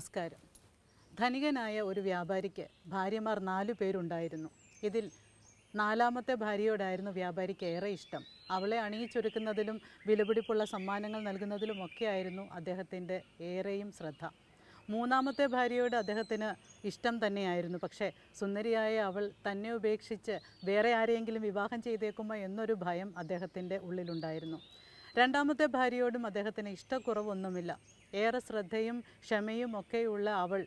നമസ്കാരം ധനികനായ ഒരു വ്യാപാരിക്ക് ഭാര്യമാർ നാലു പേരുണ്ടായിരുന്നു ഇതിൽ നാലാമത്തെ ഭാര്യയോടായിരുന്നു വ്യാപാരിക്ക് ഏറെ ഇഷ്ടം അവളെ അണിയിച്ചൊരുക്കുന്നതിലും വിലപിടിപ്പുള്ള സമ്മാനങ്ങൾ നൽകുന്നതിലും ഒക്കെയായിരുന്നു അദ്ദേഹത്തിൻ്റെ ഏറെയും ശ്രദ്ധ മൂന്നാമത്തെ ഭാര്യയോട് അദ്ദേഹത്തിന് ഇഷ്ടം തന്നെയായിരുന്നു പക്ഷേ സുന്ദരിയായ അവൾ തന്നെ ഉപേക്ഷിച്ച് വേറെ ആരെയെങ്കിലും വിവാഹം ചെയ്തേക്കുമോ എന്നൊരു ഭയം അദ്ദേഹത്തിൻ്റെ ഉള്ളിലുണ്ടായിരുന്നു രണ്ടാമത്തെ ഭാര്യയോടും അദ്ദേഹത്തിന് ഇഷ്ടക്കുറവൊന്നുമില്ല ഏറെ ശ്രദ്ധയും ക്ഷമയും ഒക്കെയുള്ള അവൾ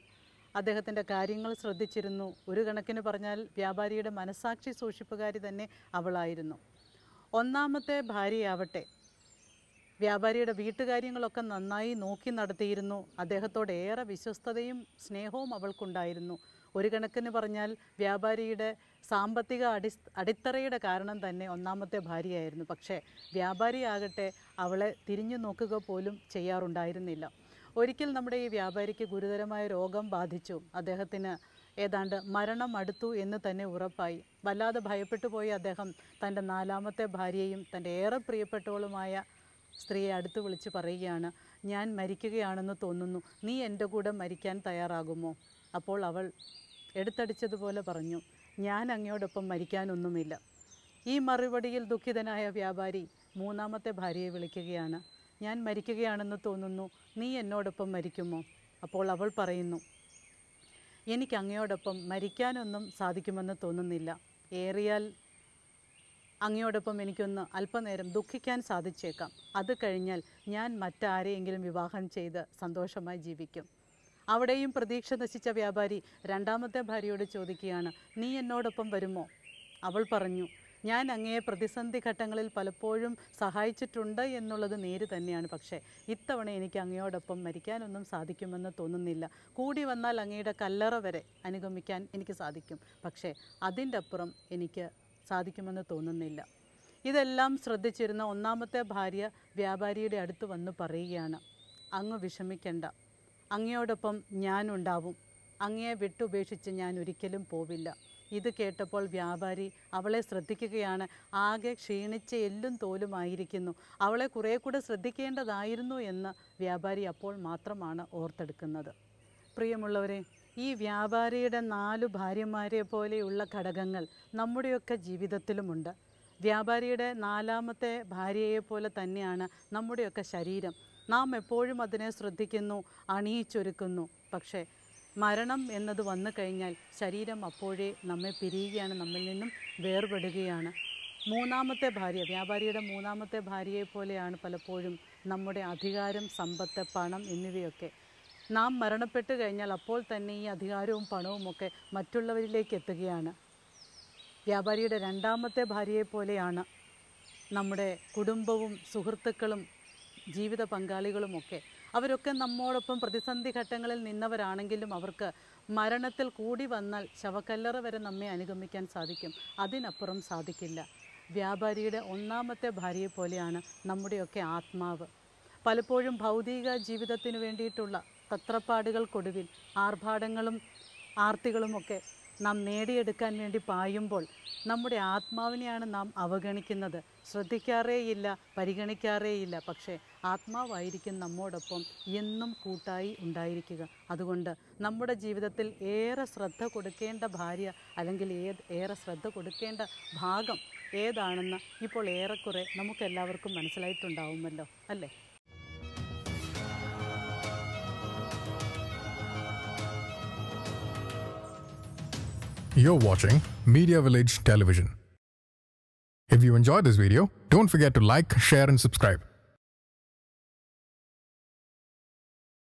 അദ്ദേഹത്തിൻ്റെ കാര്യങ്ങൾ ശ്രദ്ധിച്ചിരുന്നു ഒരു കണക്കിന് പറഞ്ഞാൽ വ്യാപാരിയുടെ മനസാക്ഷി സൂക്ഷിപ്പുകാരി തന്നെ അവളായിരുന്നു ഒന്നാമത്തെ ഭാര്യയാവട്ടെ വ്യാപാരിയുടെ വീട്ടുകാര്യങ്ങളൊക്കെ നന്നായി നോക്കി നടത്തിയിരുന്നു അദ്ദേഹത്തോട് ഏറെ വിശ്വസ്തതയും സ്നേഹവും അവൾക്കുണ്ടായിരുന്നു ഒരു കണക്കിന് പറഞ്ഞാൽ വ്യാപാരിയുടെ സാമ്പത്തിക അടി അടിത്തറയുടെ കാരണം തന്നെ ഒന്നാമത്തെ ഭാര്യയായിരുന്നു പക്ഷേ വ്യാപാരിയാകട്ടെ അവളെ തിരിഞ്ഞു നോക്കുക പോലും ചെയ്യാറുണ്ടായിരുന്നില്ല ഒരിക്കൽ നമ്മുടെ ഈ വ്യാപാരിക്ക് ഗുരുതരമായ രോഗം ബാധിച്ചു അദ്ദേഹത്തിന് ഏതാണ്ട് മരണം അടുത്തു എന്ന് തന്നെ ഉറപ്പായി വല്ലാതെ ഭയപ്പെട്ടു പോയ അദ്ദേഹം തൻ്റെ നാലാമത്തെ ഭാര്യയും തൻ്റെ ഏറെ പ്രിയപ്പെട്ടവളുമായ സ്ത്രീയെ അടുത്ത് വിളിച്ച് പറയുകയാണ് ഞാൻ മരിക്കുകയാണെന്ന് തോന്നുന്നു നീ എൻ്റെ കൂടെ മരിക്കാൻ തയ്യാറാകുമോ അപ്പോൾ അവൾ എടുത്തടിച്ചതുപോലെ പറഞ്ഞു ഞാൻ അങ്ങയോടൊപ്പം മരിക്കാനൊന്നുമില്ല ഈ മറുപടിയിൽ ദുഃഖിതനായ വ്യാപാരി മൂന്നാമത്തെ ഭാര്യയെ വിളിക്കുകയാണ് ഞാൻ മരിക്കുകയാണെന്ന് തോന്നുന്നു നീ എന്നോടൊപ്പം മരിക്കുമോ അപ്പോൾ അവൾ പറയുന്നു എനിക്ക് അങ്ങയോടൊപ്പം മരിക്കാനൊന്നും സാധിക്കുമെന്ന് തോന്നുന്നില്ല ഏറിയാൽ അങ്ങയോടൊപ്പം എനിക്കൊന്ന് അല്പനേരം ദുഃഖിക്കാൻ സാധിച്ചേക്കാം അത് കഴിഞ്ഞാൽ ഞാൻ മറ്റാരെയെങ്കിലും വിവാഹം ചെയ്ത് സന്തോഷമായി ജീവിക്കും അവിടെയും പ്രതീക്ഷ നശിച്ച വ്യാപാരി രണ്ടാമത്തെ ഭാര്യയോട് ചോദിക്കുകയാണ് നീ എന്നോടൊപ്പം വരുമോ അവൾ പറഞ്ഞു ഞാൻ അങ്ങയെ പ്രതിസന്ധി ഘട്ടങ്ങളിൽ പലപ്പോഴും സഹായിച്ചിട്ടുണ്ട് എന്നുള്ളത് നേര് തന്നെയാണ് പക്ഷേ ഇത്തവണ എനിക്ക് അങ്ങയോടൊപ്പം മരിക്കാനൊന്നും സാധിക്കുമെന്ന് തോന്നുന്നില്ല കൂടി വന്നാൽ അങ്ങയുടെ കല്ലറ വരെ അനുഗമിക്കാൻ എനിക്ക് സാധിക്കും പക്ഷേ അതിൻ്റെ അപ്പുറം എനിക്ക് സാധിക്കുമെന്ന് തോന്നുന്നില്ല ഇതെല്ലാം ശ്രദ്ധിച്ചിരുന്ന ഒന്നാമത്തെ ഭാര്യ വ്യാപാരിയുടെ അടുത്ത് വന്ന് പറയുകയാണ് അങ്ങ് വിഷമിക്കേണ്ട അങ്ങയോടൊപ്പം ഞാനുണ്ടാവും അങ്ങയെ വിട്ടുപേക്ഷിച്ച് ഞാൻ ഒരിക്കലും പോവില്ല ഇത് കേട്ടപ്പോൾ വ്യാപാരി അവളെ ശ്രദ്ധിക്കുകയാണ് ആകെ ക്ഷീണിച്ച് എല്ലും തോലുമായിരിക്കുന്നു അവളെ കുറേ കൂടെ ശ്രദ്ധിക്കേണ്ടതായിരുന്നു എന്ന് വ്യാപാരി അപ്പോൾ മാത്രമാണ് ഓർത്തെടുക്കുന്നത് പ്രിയമുള്ളവരെ ഈ വ്യാപാരിയുടെ നാലു ഭാര്യമാരെ പോലെയുള്ള ഘടകങ്ങൾ നമ്മുടെയൊക്കെ ജീവിതത്തിലുമുണ്ട് വ്യാപാരിയുടെ നാലാമത്തെ ഭാര്യയെപ്പോലെ തന്നെയാണ് നമ്മുടെയൊക്കെ ശരീരം നാം എപ്പോഴും അതിനെ ശ്രദ്ധിക്കുന്നു അണിയിച്ചൊരുക്കുന്നു പക്ഷേ മരണം എന്നത് വന്നു കഴിഞ്ഞാൽ ശരീരം അപ്പോഴേ നമ്മെ പിരിയുകയാണ് നമ്മിൽ നിന്നും വേർപെടുകയാണ് മൂന്നാമത്തെ ഭാര്യ വ്യാപാരിയുടെ മൂന്നാമത്തെ ഭാര്യയെ പോലെയാണ് പലപ്പോഴും നമ്മുടെ അധികാരം സമ്പത്ത് പണം എന്നിവയൊക്കെ നാം മരണപ്പെട്ട് കഴിഞ്ഞാൽ അപ്പോൾ തന്നെ ഈ അധികാരവും പണവും ഒക്കെ മറ്റുള്ളവരിലേക്ക് എത്തുകയാണ് വ്യാപാരിയുടെ രണ്ടാമത്തെ ഭാര്യയെ പോലെയാണ് നമ്മുടെ കുടുംബവും സുഹൃത്തുക്കളും ജീവിത പങ്കാളികളുമൊക്കെ അവരൊക്കെ നമ്മോടൊപ്പം പ്രതിസന്ധി ഘട്ടങ്ങളിൽ നിന്നവരാണെങ്കിലും അവർക്ക് മരണത്തിൽ കൂടി വന്നാൽ ശവക്കല്ലറ വരെ നമ്മെ അനുഗമിക്കാൻ സാധിക്കും അതിനപ്പുറം സാധിക്കില്ല വ്യാപാരിയുടെ ഒന്നാമത്തെ ഭാര്യയെപ്പോലെയാണ് നമ്മുടെയൊക്കെ ആത്മാവ് പലപ്പോഴും ഭൗതിക ജീവിതത്തിനു വേണ്ടിയിട്ടുള്ള തത്രപ്പാടുകൾക്കൊടുവിൽ ആർഭാടങ്ങളും ആർത്തികളുമൊക്കെ നാം നേടിയെടുക്കാൻ വേണ്ടി പായുമ്പോൾ നമ്മുടെ ആത്മാവിനെയാണ് നാം അവഗണിക്കുന്നത് ശ്രദ്ധിക്കാറേയില്ല പരിഗണിക്കാറേയില്ല പക്ഷേ ആത്മാവായിരിക്കും നമ്മോടൊപ്പം എന്നും കൂട്ടായി ഉണ്ടായിരിക്കുക അതുകൊണ്ട് നമ്മുടെ ജീവിതത്തിൽ ഏറെ ശ്രദ്ധ കൊടുക്കേണ്ട ഭാര്യ അല്ലെങ്കിൽ ഏത് ഏറെ ശ്രദ്ധ കൊടുക്കേണ്ട ഭാഗം ഏതാണെന്ന് ഇപ്പോൾ ഏറെക്കുറെ നമുക്കെല്ലാവർക്കും മനസ്സിലായിട്ടുണ്ടാവുമല്ലോ അല്ലേ You're watching Media Village Television. If you enjoyed this video, don't forget to like, share and subscribe.